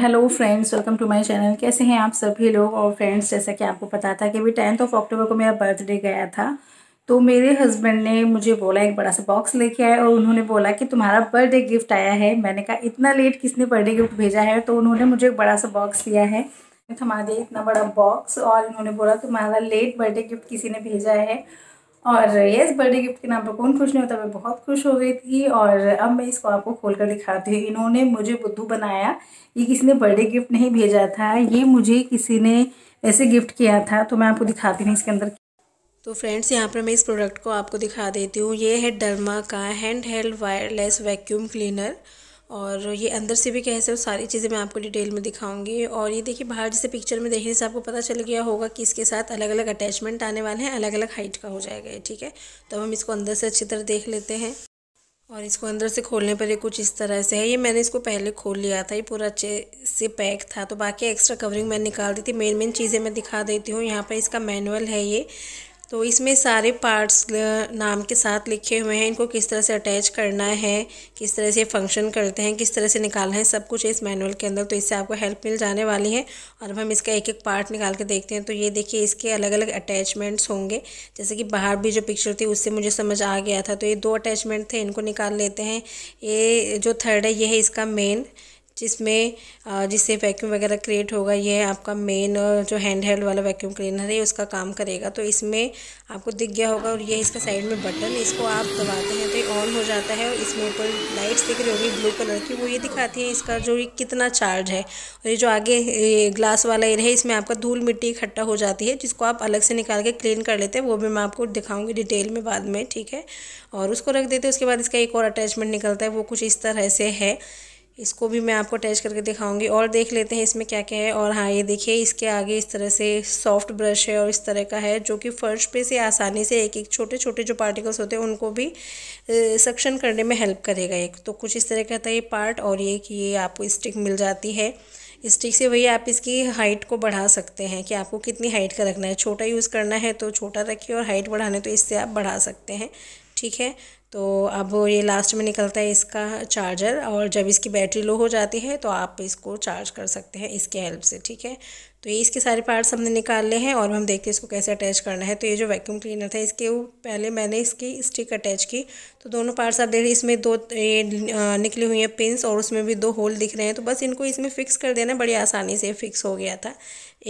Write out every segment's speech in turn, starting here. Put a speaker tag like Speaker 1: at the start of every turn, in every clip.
Speaker 1: hello friends welcome to my channel कैसे हैं आप सभी लोग और फ्रेंड्स जैसा कि आपको पता था कि अभी टेंथ ऑफ अक्टूबर को मेरा बर्थडे गया था तो मेरे हस्बैंड ने मुझे बोला एक बड़ा सा बॉक्स लेके आया और उन्होंने बोला कि तुम्हारा बर्थडे गिफ्ट आया है मैंने कहा इतना लेट किसने बर्थडे गिफ्ट भेजा है तो उन्होंने मुझे एक बड़ा सा बॉक्स दिया है थमा दिया इतना बड़ा बॉक्स और इन्होंने बोला तुम्हारा लेट बर्थडे गिफ्ट किसी ने भेजा है और यस बर्थडे गिफ्ट के नाम पर कौन खुश नहीं होता मैं बहुत खुश हो गई थी और अब मैं इसको आपको खोल कर दिखाती हूँ इन्होंने मुझे बुद्धू बनाया ये किसी ने बर्थडे गिफ्ट नहीं भेजा था ये मुझे किसी ने ऐसे गिफ्ट किया था तो मैं आपको दिखाती हूँ इसके अंदर तो फ्रेंड्स यहाँ पर मैं इस प्रोडक्ट को आपको दिखा देती हूँ ये है डर्मा का hand held wireless vacuum cleaner और ये अंदर से भी कैसे हो सारी चीज़ें मैं आपको डिटेल में दिखाऊंगी और ये देखिए बाहर जैसे पिक्चर में देखने से आपको पता चल गया होगा कि इसके साथ अलग अलग अटैचमेंट आने वाले हैं अलग अलग हाइट का हो जाएगा ठीक है तो हम इसको अंदर से अच्छी तरह देख लेते हैं और इसको अंदर से खोलने पर ये कुछ इस तरह से है ये मैंने इसको पहले खोल लिया था ये पूरा अच्छे से पैक था तो बाकी एक्स्ट्रा कवरिंग मैंने निकाल दी थी मेन मेन चीज़ें मैं दिखा देती हूँ यहाँ पर इसका मैनुअल है ये तो इसमें सारे पार्ट्स नाम के साथ लिखे हुए हैं इनको किस तरह से अटैच करना है किस तरह से फंक्शन करते हैं किस तरह से निकालना है सब कुछ है इस मैनुअल के अंदर तो इससे आपको हेल्प मिल जाने वाली है और अब हम इसका एक एक पार्ट निकाल के देखते हैं तो ये देखिए इसके अलग अलग अटैचमेंट्स होंगे जैसे कि बाहर भी जो पिक्चर थी उससे मुझे समझ आ गया था तो ये दो अटैचमेंट थे इनको निकाल लेते हैं ये जो थर्ड है ये है इसका मेन जिसमें जिससे वैक्यूम वगैरह क्रिएट होगा ये आपका मेन जो हैंड हेल्ड वाला वैक्यूम क्लीनर है उसका काम करेगा तो इसमें आपको दिख गया होगा और ये इसका साइड में बटन इसको आप दबाते हैं तो ऑन हो जाता है और इसमें ऊपर लाइट्स दिख रही होगी ब्लू कलर की वो ये दिखाती है इसका जो कितना चार्ज है और ये जो आगे ग्लास वाला एरिया है इसमें आपका धूल मिट्टी इकट्ठा हो जाती है जिसको आप अलग से निकाल के क्लीन कर लेते हैं वो भी मैं आपको दिखाऊँगी डिटेल में बाद में ठीक है और उसको रख देते हैं उसके बाद इसका एक और अटैचमेंट निकलता है वो कुछ इस तरह से है इसको भी मैं आपको अटैच करके दिखाऊंगी और देख लेते हैं इसमें क्या क्या है और हाँ ये देखिए इसके आगे इस तरह से सॉफ्ट ब्रश है और इस तरह का है जो कि फ़र्श पे से आसानी से एक एक छोटे छोटे जो पार्टिकल्स होते हैं उनको भी सक्शन करने में हेल्प करेगा एक तो कुछ इस तरह का था ये पार्ट और ये कि ये आपको स्टिक मिल जाती है स्टिक से वही आप इसकी हाइट को बढ़ा सकते हैं कि आपको कितनी हाइट का रखना है छोटा यूज़ करना है तो छोटा रखिए और हाइट बढ़ाना है तो इससे आप बढ़ा सकते हैं ठीक है तो अब ये लास्ट में निकलता है इसका चार्जर और जब इसकी बैटरी लो हो जाती है तो आप इसको चार्ज कर सकते हैं इसके हेल्प से ठीक है तो ये इसके सारे पार्ट्स हमने निकाल लिए हैं और हम देखते हैं इसको कैसे अटैच करना है तो ये जो वैक्यूम क्लीनर था इसके पहले मैंने इसकी स्टिक अटैच की तो दोनों पार्ट्स आप देख रहे हैं इसमें दो ये निकली हुई हैं पिंस और उसमें भी दो होल दिख रहे हैं तो बस इनको इसमें फ़िक्स कर देना बड़ी आसानी से फिक्स हो गया था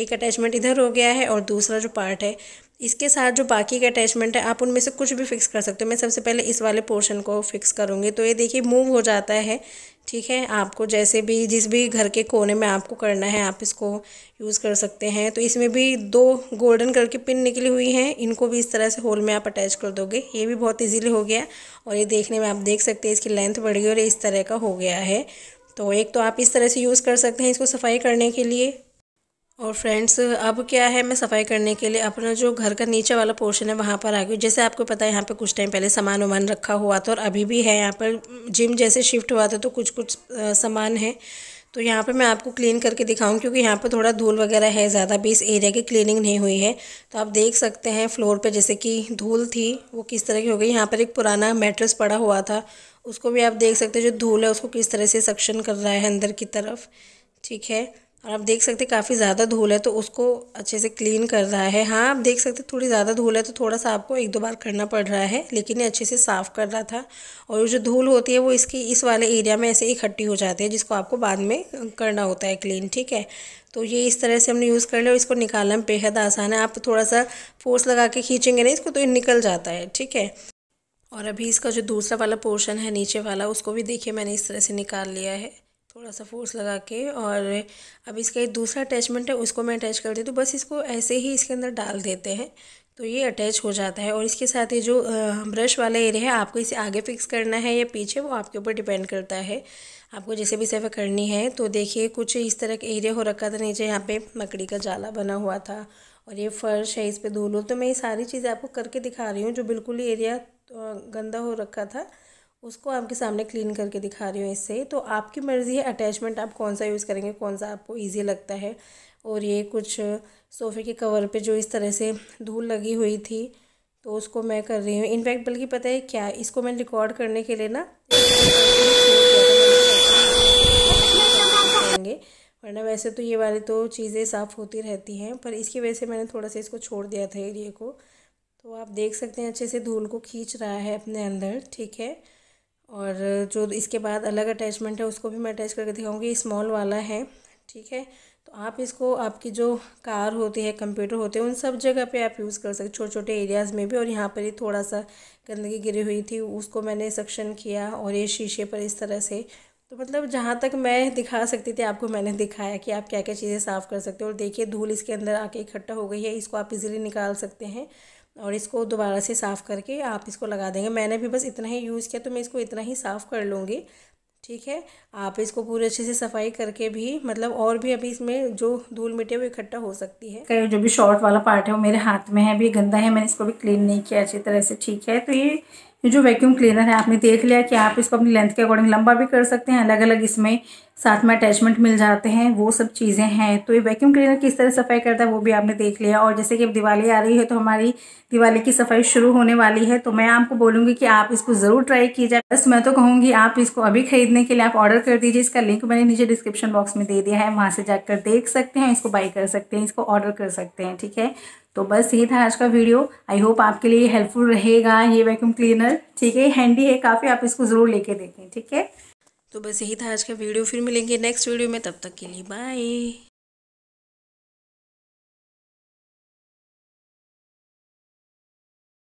Speaker 1: एक अटैचमेंट इधर हो गया है और दूसरा जो पार्ट है इसके साथ जो बाकी के अटैचमेंट है आप उनमें से कुछ भी फिक्स कर सकते हो मैं सबसे पहले इस वाले पोर्शन को फिक्स करूँगी तो ये देखिए मूव हो जाता है ठीक है आपको जैसे भी जिस भी घर के कोने में आपको करना है आप इसको यूज़ कर सकते हैं तो इसमें भी दो गोल्डन कलर की पिन निकली हुई हैं इनको भी इस तरह से होल में आप अटैच कर दोगे ये भी बहुत ईजीली हो गया और ये देखने में आप देख सकते हैं इसकी लेंथ बढ़ गई और इस तरह का हो गया है तो एक तो आप इस तरह से यूज़ कर सकते हैं इसको सफाई करने के लिए और फ्रेंड्स अब क्या है मैं सफाई करने के लिए अपना जो घर का नीचे वाला पोर्शन है वहाँ पर आ गई जैसे आपको पता है यहाँ पे कुछ टाइम पहले सामान वामान रखा हुआ था और अभी भी है यहाँ पर जिम जैसे शिफ्ट हुआ था तो कुछ कुछ सामान है तो यहाँ पे मैं आपको क्लीन करके दिखाऊं क्योंकि यहाँ पे थोड़ा धूल वगैरह है ज़्यादा भी इस एरिया की क्लीनिंग नहीं हुई है तो आप देख सकते हैं फ्लोर पर जैसे कि धूल थी वो किस तरह की हो गई यहाँ पर एक पुराना मेट्रेस पड़ा हुआ था उसको भी आप देख सकते हैं जो धूल है उसको किस तरह से सक्शन कर रहा है अंदर की तरफ ठीक है और आप देख सकते काफ़ी ज़्यादा धूल है तो उसको अच्छे से क्लीन कर रहा है हाँ आप देख सकते थोड़ी ज़्यादा धूल है तो थोड़ा सा आपको एक दो बार करना पड़ रहा है लेकिन ये अच्छे से साफ़ कर रहा था और जो धूल होती है वो इसकी इस वाले एरिया में ऐसे इकट्ठी हो जाती है जिसको आपको बाद में करना होता है क्लीन ठीक है तो ये इस तरह से हमने यूज़ कर लिया और इसको निकालना बेहद आसान है आप थोड़ा सा फोर्स लगा के खींचेंगे ना इसको तो ये निकल जाता है ठीक है और अभी इसका जो दूसरा वाला पोर्शन है नीचे वाला उसको भी देखिए मैंने इस तरह से निकाल लिया है थोड़ा सा फोर्स लगा के और अब इसका एक दूसरा अटैचमेंट है उसको मैं अटैच कर देती हूँ बस इसको ऐसे ही इसके अंदर डाल देते हैं तो ये अटैच हो जाता है और इसके साथ ये जो ब्रश वाला एरिया है आपको इसे आगे फिक्स करना है या पीछे वो आपके ऊपर डिपेंड करता है आपको जैसे भी सेवा करनी है तो देखिए कुछ इस तरह का एरिया हो रखा था नीचे यहाँ पे मकड़ी का जाला बना हुआ था और ये फर्श है इस पर धूल तो मैं ये सारी चीज़ें आपको करके दिखा रही हूँ जो बिल्कुल ही एरिया गंदा हो रखा था उसको आपके सामने क्लीन करके दिखा रही हूँ इससे तो आपकी मर्ज़ी है अटैचमेंट आप कौन सा यूज़ करेंगे कौन सा आपको ईजी लगता है और ये कुछ सोफ़े के कवर पर जो इस तरह से धूल लगी हुई थी तो उसको मैं कर रही हूँ इनफैक्ट बल्कि पता है क्या इसको मैंने रिकॉर्ड करने के लिए ना करेंगे वरना वैसे तो ये वाली तो चीज़ें साफ़ होती रहती हैं पर इसकी वजह से मैंने थोड़ा सा इसको छोड़ दिया था एरिए को तो आप देख सकते हैं अच्छे से धूल को खींच रहा है अपने अंदर ठीक है और जो इसके बाद अलग अटैचमेंट है उसको भी मैं अटैच करके दिखाऊंगी स्मॉल वाला है ठीक है तो आप इसको आपकी जो कार होती है कंप्यूटर होते हैं उन सब जगह पे आप यूज़ कर सकते छोटे छोटे एरियाज़ में भी और यहाँ पर ही थोड़ा सा गंदगी गिरी हुई थी उसको मैंने सक्शन किया और ये शीशे पर इस तरह से तो मतलब जहाँ तक मैं दिखा सकती थी आपको मैंने दिखाया कि आप क्या क्या चीज़ें साफ़ कर सकते हो और देखिए धूल इसके अंदर आके इकट्ठा हो गई है इसको आप इजीली निकाल सकते हैं और इसको दोबारा से साफ़ करके आप इसको लगा देंगे मैंने भी बस इतना ही यूज़ किया तो मैं इसको इतना ही साफ़ कर लूँगी ठीक है आप इसको पूरे अच्छे से सफाई करके भी मतलब और भी अभी इसमें जो धूल मिट्टी वो इकट्ठा हो सकती है जो भी शॉर्ट वाला पार्ट है वो मेरे हाथ में है भी गंदा है मैंने इसको भी क्लीन नहीं किया अच्छी तरह से ठीक है तो ये ये जो वैक्यूम क्लीनर है आपने देख लिया कि आप इसको अपनी लेंथ के अकॉर्डिंग लंबा भी कर सकते हैं अलग अलग इसमें साथ में अटैचमेंट मिल जाते हैं वो सब चीज़ें हैं तो ये वैक्यूम क्लीनर किस तरह सफाई करता है वो भी आपने देख लिया और जैसे कि अब दिवाली आ रही है तो हमारी दिवाली की सफाई शुरू होने वाली है तो मैं आपको बोलूँगी कि आप इसको ज़रूर ट्राई की जाए बस मैं तो कहूँगी आप इसको अभी खरीदने के लिए आप ऑर्डर कर दीजिए इसका लिंक मैंने नीचे डिस्क्रिप्शन बॉक्स में दे दिया है वहाँ से जाकर देख सकते हैं इसको बाई कर सकते हैं इसको ऑर्डर कर सकते हैं ठीक है तो बस ये था आज का वीडियो आई होप आपके लिए हेल्पफुल रहेगा ये वैक्यूम क्लीनर ठीक है हैंडी है काफ़ी आप इसको ज़रूर लेके देखें ठीक है तो बस यही था आज का वीडियो फिर मिलेंगे नेक्स्ट वीडियो में तब तक के लिए बाय